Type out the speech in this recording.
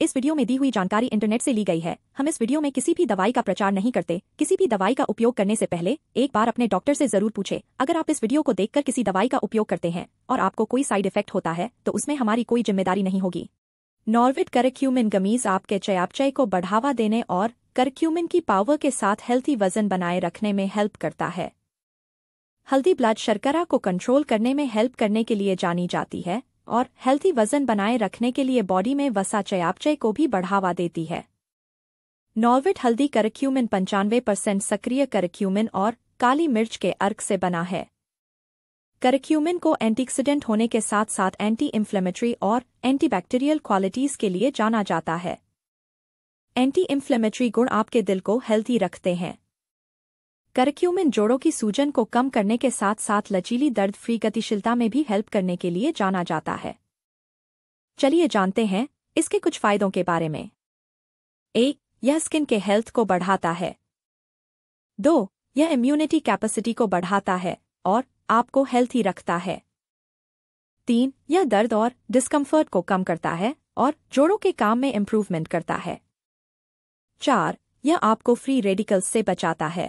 इस वीडियो में दी हुई जानकारी इंटरनेट से ली गई है हम इस वीडियो में किसी भी दवाई का प्रचार नहीं करते किसी भी दवाई का उपयोग करने से पहले एक बार अपने डॉक्टर से जरूर पूछे अगर आप इस वीडियो को देखकर किसी दवाई का उपयोग करते हैं और आपको कोई साइड इफेक्ट होता है तो उसमें हमारी कोई जिम्मेदारी नहीं होगी नॉर्विट करक्यूमिन गमीज आपके चयापचय को बढ़ावा देने और करक्यूमिन की पावर के साथ हेल्थी वजन बनाए रखने में हेल्प करता है हल्दी ब्लड शर्करा को कंट्रोल करने में हेल्प करने के लिए जानी जाती है और हेल्थी वजन बनाए रखने के लिए बॉडी में वसा चयापचय को भी बढ़ावा देती है नॉर्विट हल्दी करक्यूमिन पंचानवे परसेंट सक्रिय करक्यूमिन और काली मिर्च के अर्क से बना है करक्यूमिन को एंटीक्सीडेंट होने के साथ साथ एंटी इन्फ्लेमेटरी और एंटीबैक्टीरियल क्वालिटीज के लिए जाना जाता है एंटी इन्फ्लेमेटरी गुण आपके दिल को हेल्थी रखते हैं करक्यूमिन जोड़ों की सूजन को कम करने के साथ साथ लचीली दर्द फ्री गतिशीलता में भी हेल्प करने के लिए जाना जाता है चलिए जानते हैं इसके कुछ फायदों के बारे में एक यह स्किन के हेल्थ को बढ़ाता है दो यह इम्यूनिटी कैपेसिटी को बढ़ाता है और आपको हेल्थी रखता है तीन यह दर्द और डिस्कम्फर्ट को कम करता है और जोड़ों के काम में इम्प्रूवमेंट करता है चार यह आपको फ्री रेडिकल्स से बचाता है